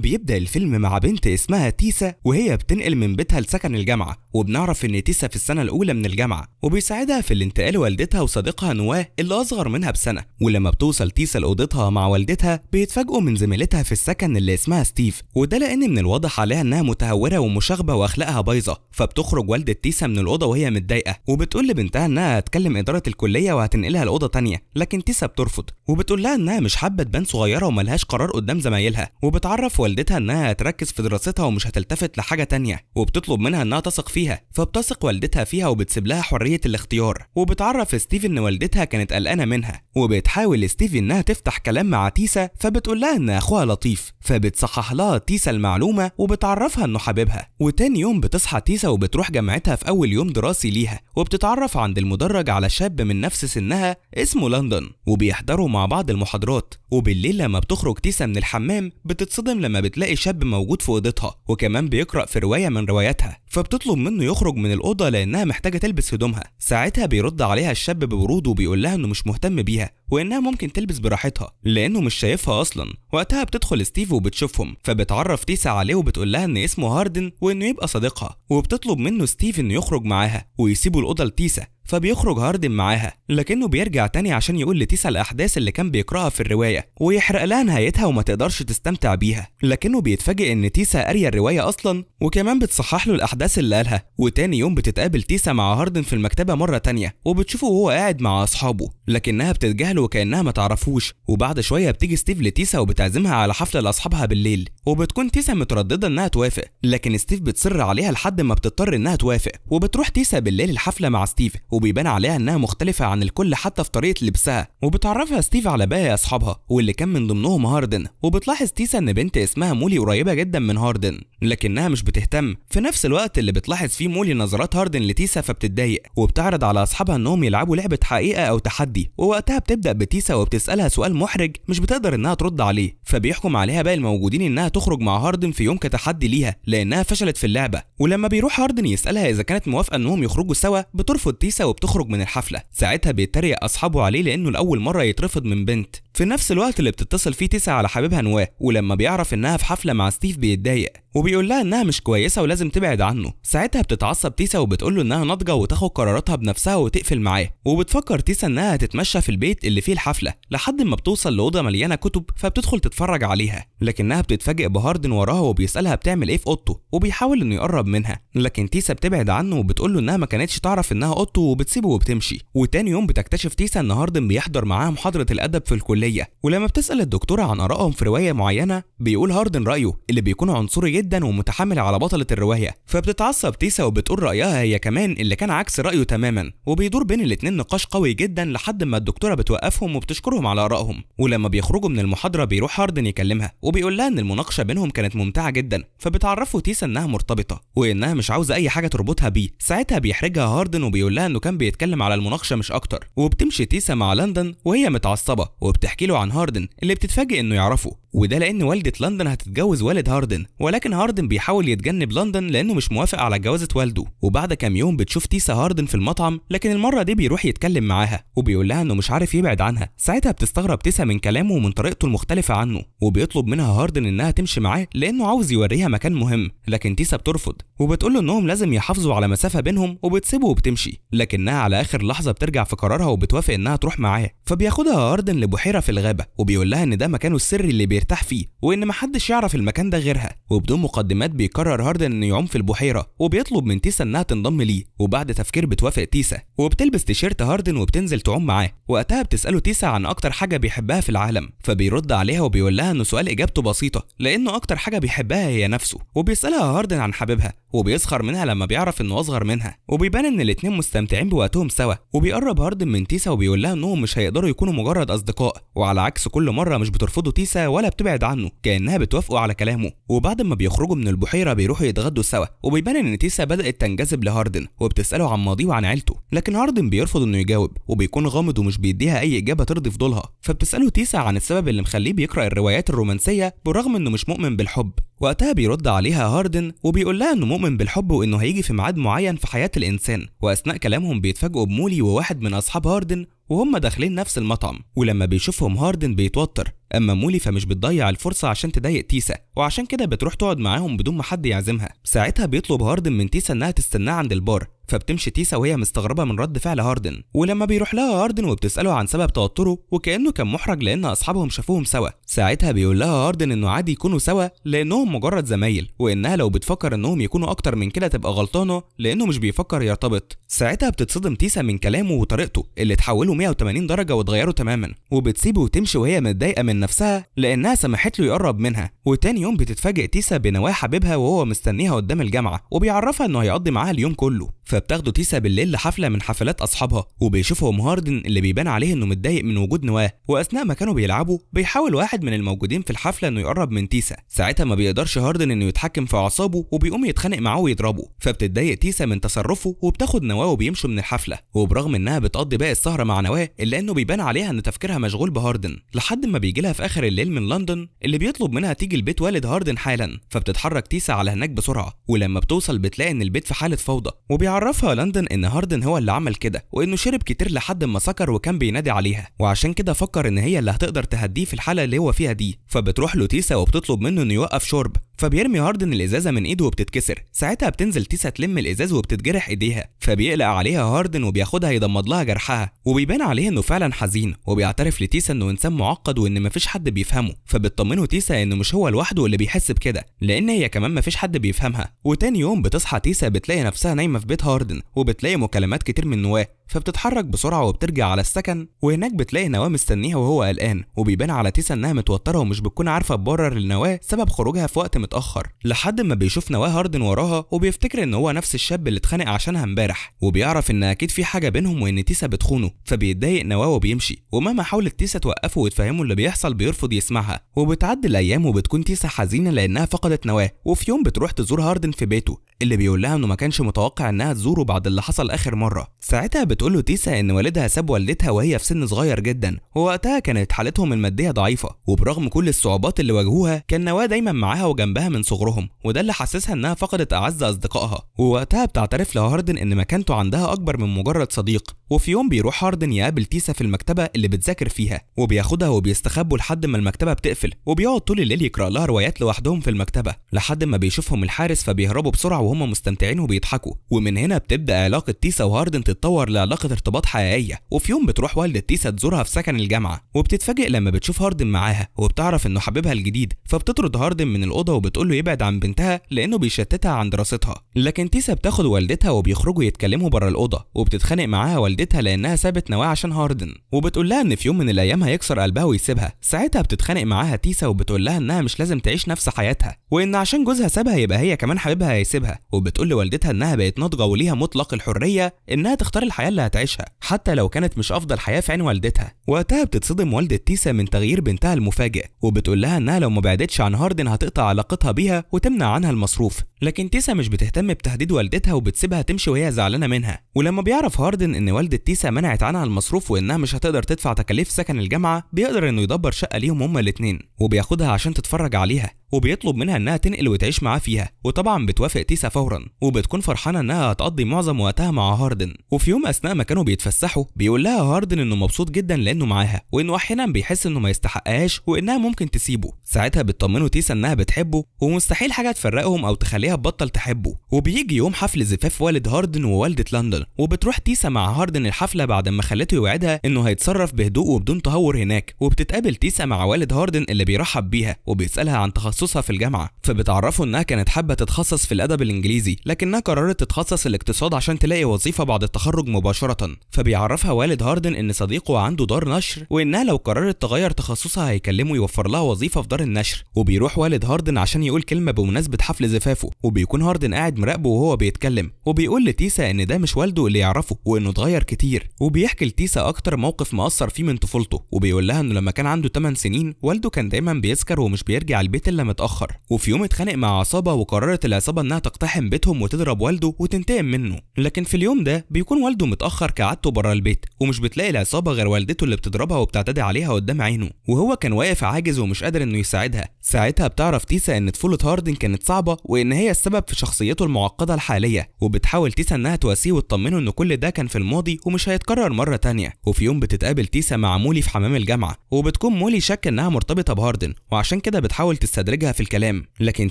بيبدأ الفيلم مع بنت اسمها تيسا وهي بتنقل من بيتها لسكن الجامعة وبنعرف إن تيسا في السنة الأولى من الجامعة وبيساعدها في الانتقال والدتها وصديقها نواه اللي أصغر منها بسنة ولما بتوصل تيسا لأوضتها مع والدتها بيتفاجئوا من زميلتها في السكن اللي اسمها ستيف وده لأن من الواضح عليها إنها متهورة ومشاغبة وأخلاقها بايظة فبتخرج والدة تيسا من الأوضة وهي متضايقة وبتقول لبنتها إنها هتكلم إدارة الكلية وهتنقلها لأوضة تانية لكن تيسا بترفض وبتقول لها إنها مش حابة تبان صغيرة وملهاش قرار قدام زمايلها وبتعرف والدتها انها هتركز في دراستها ومش هتلتفت لحاجه تانية وبتطلب منها انها تثق فيها فبتثق والدتها فيها وبتسيب لها حريه الاختيار وبتعرف ستيف ان والدتها كانت قلقانه منها وبتحاول ستيف انها تفتح كلام مع تيسا فبتقول لها ان اخوها لطيف فبتصحح لها تيسا المعلومه وبتعرفها انه حبيبها وتاني يوم بتصحى تيسا وبتروح جامعتها في اول يوم دراسي ليها وبتتعرف عند المدرج على شاب من نفس سنها اسمه لندن وبيحضروا مع بعض المحاضرات وبالليل لما بتخرج تيسا من الحمام بتتصدم لما بتلاقي شاب موجود في أوضتها وكمان بيقرأ في رواية من رواياتها فبتطلب منه يخرج من الأوضة لأنها محتاجة تلبس هدومها ساعتها بيرد عليها الشاب ببرود وبيقول لها إنه مش مهتم بيها وإنها ممكن تلبس براحتها لأنه مش شايفها أصلا وقتها بتدخل ستيف وبتشوفهم فبتعرف تيسا عليه وبتقول لها إن اسمه هاردن وإنه يبقى صديقها وبتطلب منه ستيف إنه يخرج معاها ويسيبوا الأوضة لتيسا فبيخرج هاردن معاها لكنه بيرجع تاني عشان يقول لتيسا الأحداث اللي كان بيقرأها في الرواية ويحرق لها نهايتها وما تقدرش تستمتع بيها لكنه بيتفاجئ إن تيسا قارية الرواية أصلا وكمان بتصحح له الأحداث الأحداث اللي قالها وتاني يوم بتتقابل تيسا مع هاردن في المكتبه مره تانية وبتشوفه وهو قاعد مع اصحابه لكنها بتتجاهله وكانها ما تعرفوش وبعد شويه بتيجي ستيف لتيسا وبتعزمها على حفله لاصحابها بالليل وبتكون تيسا متردده انها توافق لكن ستيف بتصر عليها لحد ما بتضطر انها توافق وبتروح تيسا بالليل الحفله مع ستيف وبيبان عليها انها مختلفه عن الكل حتى في طريقه لبسها وبتعرفها ستيف على باقي اصحابها واللي كان من ضمنهم هاردن وبتلاحظ تيسا ان بنت اسمها مولي قريبه جدا من هاردن لكنها مش بتهتم في نفس الوقت الوقت اللي بتلاحظ فيه مولي نظرات هاردن لتيسا فبتتضايق وبتعرض على اصحابها انهم يلعبوا لعبه حقيقه او تحدي ووقتها بتبدا بتيسا وبتسالها سؤال محرج مش بتقدر انها ترد عليه فبيحكم عليها باقي الموجودين انها تخرج مع هاردن في يوم كتحدي ليها لانها فشلت في اللعبه ولما بيروح هاردن يسالها اذا كانت موافقه انهم يخرجوا سوا بترفض تيسا وبتخرج من الحفله ساعتها بيتريق اصحابه عليه لانه لاول مره يترفض من بنت في نفس الوقت اللي بتتصل فيه تيسا على حبيبها نواه ولما بيعرف انها في حفله مع ستيف بيتضايق وبيقول لها انها مش كويسه ولازم تبعد عنه ساعتها بتتعصب تيسا وبتقول له انها ناضجه وتاخد قراراتها بنفسها وتقفل معاه وبتفكر تيسا انها هتتمشى في البيت اللي فيه الحفله لحد ما بتوصل لاوضه مليانه كتب فبتدخل تتفرج عليها لكنها بتتفاجئ بهاردن وراها وبيسالها بتعمل ايه في اوضته وبيحاول انه يقرب منها لكن تيسا بتبعد عنه وبتقول له انها ما كانتش تعرف انها اوضته وبتسيبه وبتمشي وتاني يوم بتكتشف تيسا ان هاردن بيحضر معاها محاضره الادب في الكليه ولما بتسال الدكتوره عن ارائهم في روايه معينه بيقول هاردن رايه اللي بيكون عنصري جدا ومتحملة على بطلة الرواية فبتتعصب تيسا وبتقول رأيها هي كمان اللي كان عكس رأيه تماما وبيدور بين الاتنين نقاش قوي جدا لحد ما الدكتورة بتوقفهم وبتشكرهم على آرائهم ولما بيخرجوا من المحاضرة بيروح هاردن يكلمها وبيقول لها إن المناقشة بينهم كانت ممتعة جدا فبتعرفه تيسا إنها مرتبطة وإنها مش عاوزة أي حاجة تربطها بيه ساعتها بيحرجها هاردن وبيقول لها إنه كان بيتكلم على المناقشة مش أكتر وبتمشي تيسا مع لندن وهي متعصبة وبتحكي له عن هاردن اللي بتتفاجئ إنه يعرفه وده لأن والدة لندن هتتجوز والد هاردن ولكن هاردن بيحاول يتجنب لندن لأنه مش موافق على جوازة والده وبعد كام يوم بتشوف تيسا هاردن في المطعم لكن المرة دي بيروح يتكلم معاها وبيقول لها إنه مش عارف يبعد عنها ساعتها بتستغرب تيسا من كلامه ومن طريقته المختلفة عنه وبيطلب منها هاردن إنها تمشي معاه لأنه عاوز يوريها مكان مهم لكن تيسا بترفض وبتقول له إنهم لازم يحافظوا على مسافة بينهم وبتسيبه وبتمشي لكنها على آخر لحظة بترجع في قرارها وبتوافق إنها تروح معاه فبياخدها هاردن لبحيرة في الغابة وبيقول لها إن ده مكانه السري اللي بيرتاح فيه وان محدش يعرف المكان ده غيرها وبدون مقدمات بيقرر هاردن انه يعوم في البحيره وبيطلب من تيسا انها تنضم ليه وبعد تفكير بتوافق تيسا وبتلبس تيشيرت هاردن وبتنزل تعوم معاه وقتها بتساله تيسا عن اكتر حاجه بيحبها في العالم فبيرد عليها وبيقول لها انه سؤال اجابته بسيطه لانه اكتر حاجه بيحبها هي نفسه وبيسالها هاردن عن حبيبها وبيسخر منها لما بيعرف انه اصغر منها وبيبان ان الاتنين مستمتعين بوقتهم سوا وبيقرب هاردن من تيسا وبيقول لها انهم مش هيقدروا يكونوا مجرد اصدقاء وعلى عكس كل مره مش بترفضه تيسا ولا بتبعد عنه كانها بتوافقه على كلامه وبعد ما بيخرجوا من البحيره بيروحوا يتغدوا سوا وبيبان ان تيسا بدات تنجذب لهاردن وبتساله عن ماضيه وعن عيلته لكن هاردن بيرفض انه يجاوب وبيكون غامض ومش بيديها اي اجابه ترضي فضولها فبتساله تيسا عن السبب اللي مخليه بيقرا الروايات الرومانسيه بالرغم انه مش مؤمن بالحب وقتها بيرد عليها هاردن وبيقول لها انه مؤمن بالحب وانه هيجي في ميعاد معين في حياه الانسان واثناء كلامهم بيتفاجئوا بمولي وواحد من اصحاب هاردن وهم داخلين نفس المطعم ولما بيشوفهم هاردن بيتوتر اما مولي فمش بتضيع الفرصه عشان تضايق تيسا وعشان كده بتروح تقعد معاهم بدون ما حد يعزمها ساعتها بيطلب هاردن من تيسا انها تستناه عند البار فبتمشي تيسا وهي مستغربه من رد فعل هاردن ولما بيروح لها هاردن وبتساله عن سبب توتره وكانه كان محرج لان اصحابهم شافوهم سوا ساعتها بيقول لها هاردن انه عادي يكونوا سوا لانهم مجرد زمايل وانها لو بتفكر انهم يكونوا اكتر من كده تبقى غلطانه لانه مش بيفكر يرتبط ساعتها بتتصدم تيسا من كلامه وطريقته اللي اتحولوا 180 درجه واتغيروا تماما وبتسيبه وتمشي وهي متضايقه من نفسها لانها سمحت له يقرب منها وتاني يوم بتتفاجئ تيسا بنواه حبيبها وهو مستنيها قدام الجامعه وبيعرفها انه هيقضي معاها اليوم كله بتاخده تيسا بالليل لحفله من حفلات اصحابها وبيشوفهم هاردن اللي بيبان عليه انه متضايق من وجود نواه واثناء ما كانوا بيلعبوا بيحاول واحد من الموجودين في الحفله انه يقرب من تيسا ساعتها ما بيقدرش هاردن انه يتحكم في اعصابه وبيقوم يتخانق معاه ويضربه فبتتضايق تيسا من تصرفه وبتاخد نواه وبيمشوا من الحفله وبرغم انها بتقضي باقي السهره مع نواه الا انه بيبان عليها ان تفكيرها مشغول بهاردن لحد ما بيجي لها في اخر الليل من لندن اللي بيطلب منها تيجي البيت والد هاردن حالا فبتتحرك تيسا على هناك بسرعه ولما بتوصل بتلاقي ان البيت في حاله فوضى وبيعرف عرفها لندن ان هاردن هو اللي عمل كده وانه شرب كتير لحد ما سكر وكان بينادي عليها وعشان كده فكر ان هي اللي هتقدر تهديه في الحاله اللي هو فيها دي فبتروح له تيسا وبتطلب منه انه يوقف شرب فبيرمي هاردن الازازه من ايده وبتتكسر ساعتها بتنزل تيسا تلم الازاز وبتتجرح ايديها فبيقلق عليها هاردن وبياخدها يضمد لها جرحها وبيبان عليه انه فعلا حزين وبيعترف لتيسا انه انسان معقد وان مفيش حد بيفهمه فبتطمنه تيسا انه مش هو لوحده اللي بيحس بكده لان هي كمان مفيش حد بيفهمها وتاني يوم بتصحى تيسا بتلاقي نفسها نايمه في بيتها هاردن وبتلاقي مكالمات كتير من نواه فبتتحرك بسرعه وبترجع على السكن وهناك بتلاقي نواه مستنيها وهو قلقان وبيبان على تيسا انها متوتره ومش بتكون عارفه تبرر لنواه سبب خروجها في وقت متاخر لحد ما بيشوف نواه هاردن وراها وبيفتكر ان هو نفس الشاب اللي اتخانق عشانها امبارح وبيعرف ان اكيد في حاجه بينهم وان تيسا بتخونه فبيتضايق نواه وبيمشي ومهما حاولت تيسا توقفه وتفهمه اللي بيحصل بيرفض يسمعها وبتعدي الايام وبتكون تيسا حزينه لانها فقدت نواه وفي يوم بتروح تزور هاردن في بيته اللي بيقول لها انه ما كانش متوقع انها تزوره بعد اللي حصل اخر مره ساعتها بتقول له تيسا إن والدها ساب والدتها وهي في سن صغير جدا ووقتها كانت حالتهم المادية ضعيفة وبرغم كل الصعوبات اللي واجهوها كان نواه دايما معاها وجنبها من صغرهم وده اللي حسسها إنها فقدت أعز أصدقائها ووقتها بتعترف لهاردن إن مكانته عندها أكبر من مجرد صديق وفي يوم بيروح هاردن يقابل تيسا في المكتبه اللي بتذاكر فيها وبياخدها وبيستخبوا لحد ما المكتبه بتقفل وبيقعد طول الليل يقرا لها روايات لوحدهم في المكتبه لحد ما بيشوفهم الحارس فبيهربوا بسرعه وهم مستمتعين وبيضحكوا ومن هنا بتبدا علاقه تيسا وهاردن تتطور لعلاقه ارتباط حقيقيه وفي يوم بتروح والده تيسا تزورها في سكن الجامعه وبتتفاجئ لما بتشوف هاردن معاها وبتعرف انه حبيبها الجديد فبتطرد هاردن من الاوضه وبتقول له يبعد عن بنتها لانه بيشتتها عن دراستها لكن تيسا بتاخد والدتها وبيخرجوا يتكلموا بره الاوضه وبتتخانق معاها والدتها والدتها لانها سابت نواه عشان هاردن وبتقول لها ان في يوم من الايام هيكسر قلبها ويسيبها ساعتها بتتخانق معاها تيسا وبتقول لها انها مش لازم تعيش نفس حياتها وان عشان جوزها سابها يبقى هي كمان حبيبها هيسيبها وبتقول لوالدتها انها بقت ناضجه وليها مطلق الحريه انها تختار الحياه اللي هتعيشها حتى لو كانت مش افضل حياه في عين والدتها وقتها بتتصدم والدة تيسا من تغيير بنتها المفاجئ وبتقول لها انها لو ما بعدتش عن هاردن هتقطع علاقتها بيها وتمنع عنها المصروف لكن تيسا مش بتهتم بتهديد والدتها وبتسيبها تمشي وهي زعلانه منها ولما بيعرف هاردن ان والده تيسا منعت عنها المصروف وانها مش هتقدر تدفع تكاليف سكن الجامعه بيقدر انه يدبر شقه ليهم هما الاتنين وبياخدها عشان تتفرج عليها وبيطلب منها انها تنقل وتعيش معاه فيها وطبعا بتوافق تيسا فورا وبتكون فرحانه انها هتقضي معظم وقتها مع هاردن وفي يوم اثناء ما كانوا بيتفسحوا بيقول لها هاردن انه مبسوط جدا لانه معاها وانه احيانا بيحس انه ما يستحقهاش وانها ممكن تسيبه ساعتها بتطمنه تيسا انها بتحبه ومستحيل حاجه تفرقهم او تخليها تبطل تحبه وبيجي يوم حفل زفاف والد هاردن ووالده لندن وبتروح تيسا مع هاردن الحفله بعد ما خلته يوعدها انه هيتصرف بهدوء وبدون تهور هناك وبتتقابل تيسا مع والد هاردن اللي بيرحب بيها وبيسالها عن تخصص تخصصها في الجامعه فبتعرفه انها كانت حابه تتخصص في الادب الانجليزي لكنها قررت تتخصص الاقتصاد عشان تلاقي وظيفه بعد التخرج مباشره فبيعرفها والد هاردن ان صديقه عنده دار نشر وانها لو قررت تغير تخصصها هيكلمه يوفر لها وظيفه في دار النشر وبيروح والد هاردن عشان يقول كلمه بمناسبه حفل زفافه وبيكون هاردن قاعد مراقبه وهو بيتكلم وبيقول لتيسا ان ده مش والده اللي يعرفه وانه اتغير كتير وبيحكي لتيسا اكتر موقف مأثر فيه من طفولته وبيقول لها انه لما كان عنده 8 سنين والده كان دايما بيسكر ومش بيرجع البيت الا متأخر وفي يوم اتخانق مع عصابة وقررت العصابة انها تقتحم بيتهم وتضرب والده وتنتقم منه لكن في اليوم ده بيكون والده متأخر كعادته بره البيت ومش بتلاقي العصابة غير والدته اللي بتضربها وبتعتدي عليها قدام عينه وهو كان واقف عاجز ومش قادر انه يساعدها ساعتها بتعرف تيسا ان طفولة هاردن كانت صعبة وان هي السبب في شخصيته المعقدة الحالية وبتحاول تيسا انها تواسيه وتطمنه ان كل ده كان في الماضي ومش هيتكرر مرة تانية وفي يوم بتتقابل تيسا مع مولي في حمام الجامعة وبتكون مولي شك انها مرتبطة بهاردن وعشان كده بتحاول تستدرجها في الكلام لكن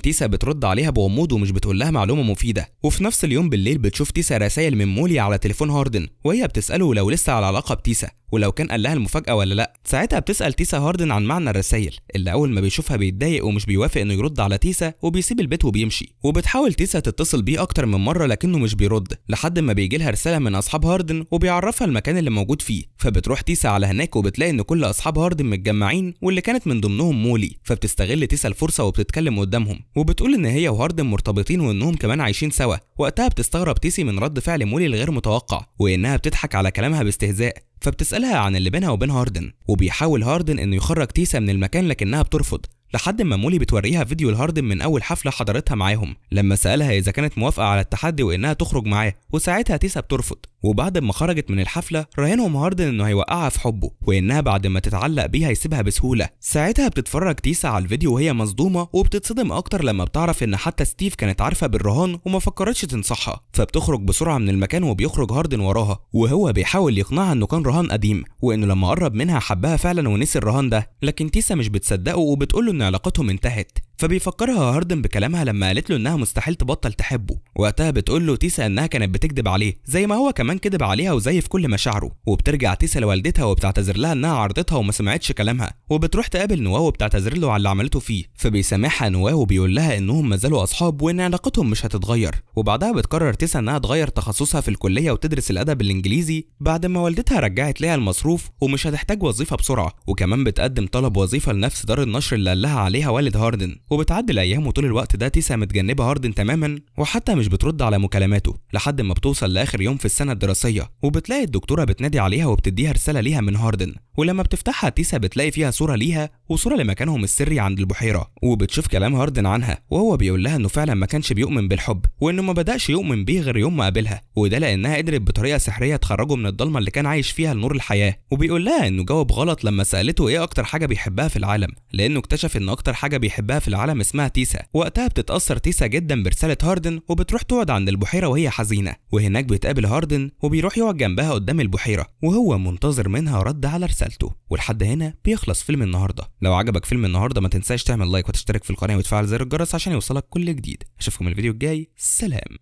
تيسا بترد عليها بغموض ومش بتقول لها معلومة مفيدة وفي نفس اليوم بالليل بتشوف تيسا رسائل من مولي على تليفون هاردن وهي بتسأله لو لسه على علاقة بتيسا ولو كان قال لها المفاجأة ولا لا ساعتها بتسأل تيسا هاردن عن معنى الرسائل اللي أول ما بيشوفها بيتضايق متضايق ومش بيوافق انه يرد على تيسا وبيسيب البيت وبيمشي وبتحاول تيسا تتصل بيه اكتر من مره لكنه مش بيرد لحد ما بيجي لها رساله من اصحاب هاردن وبيعرفها المكان اللي موجود فيه فبتروح تيسا على هناك وبتلاقي ان كل اصحاب هاردن متجمعين واللي كانت من ضمنهم مولي فبتستغل تيسا الفرصه وبتتكلم قدامهم وبتقول ان هي وهاردن مرتبطين وانهم كمان عايشين سوا وقتها بتستغرب تيسي من رد فعل مولي الغير متوقع وانها بتضحك على كلامها باستهزاء فبتسألها عن اللي بينها وبين هاردن وبيحاول هاردن انه يخرج تيسا من المكان لكنها بترفض لحد ما مولي بتوريها فيديو الهاردن من اول حفله حضرتها معاهم لما سالها اذا كانت موافقه على التحدي وانها تخرج معاه وساعتها تيسا بترفض وبعد ما خرجت من الحفلة راهنهم هاردن انه هيوقعها في حبه وانها بعد ما تتعلق بيه هيسيبها بسهولة ساعتها بتتفرج تيسا على الفيديو وهي مصدومة وبتتصدم اكتر لما بتعرف ان حتى ستيف كانت عارفة بالرهان وما فكرتش تنصحها فبتخرج بسرعة من المكان وبيخرج هاردن وراها وهو بيحاول يقنعها انه كان رهان قديم وانه لما قرب منها حبها فعلا ونسي الرهان ده لكن تيسا مش بتصدقه وبتقوله ان علاقتهم انتهت فبيفكرها هاردن بكلامها لما قالت له انها مستحيل تبطل تحبه وقتها بتقول له تيسا انها كانت بتكذب عليه زي ما هو كمان كذب عليها وزيف كل مشاعره وبترجع تيسا لوالدتها وبتعتذر لها انها عرضتها وما سمعتش كلامها وبتروح تقابل نواه وبتعتذر له على اللي عملته فيه فبيسامحها نواه وبيقول لها انهم ما زالوا اصحاب وان علاقتهم مش هتتغير وبعدها بتقرر تيسا انها تغير تخصصها في الكليه وتدرس الادب الانجليزي بعد ما والدتها رجعت ليها المصروف ومش هتحتاج وظيفه بسرعه وكمان بتقدم طلب وظيفه لنفس دار النشر اللي قال لها عليها والد هاردن وبتعدي الايام وطول الوقت ده تيسا متجنبه هاردن تماما وحتى مش بترد على مكالماته لحد ما بتوصل لاخر يوم في السنه الدراسيه وبتلاقي الدكتوره بتنادي عليها وبتديها رساله ليها من هاردن ولما بتفتحها تيسا بتلاقي فيها صوره ليها وصوره لمكانهم السري عند البحيره وبتشوف كلام هاردن عنها وهو بيقول لها انه فعلا ما كانش بيؤمن بالحب وانه ما بداش يؤمن بيه غير يوم ما قابلها وده لانها قدرت بطريقه سحريه تخرجه من الضلمه اللي كان عايش فيها لنور الحياه وبيقول لها انه جاوب غلط لما سالته ايه اكتر حاجه بيحبها في العالم لانه اكتشف ان اكتر حاجه بيحبها في العالم اسمها تيسا وقتها بتتاثر تيسا جدا برساله هاردن وبتروح تقعد عند البحيره وهي حزينه وهناك بتقابل هاردن وبيروح يقعد جنبها قدام البحيره وهو منتظر منها رد على رسالته ولحد هنا بيخلص فيلم النهارده لو عجبك فيلم النهارده ما تنساش تعمل لايك وتشترك في القناه وتفعل زر الجرس عشان يوصلك كل جديد اشوفكم الفيديو الجاي سلام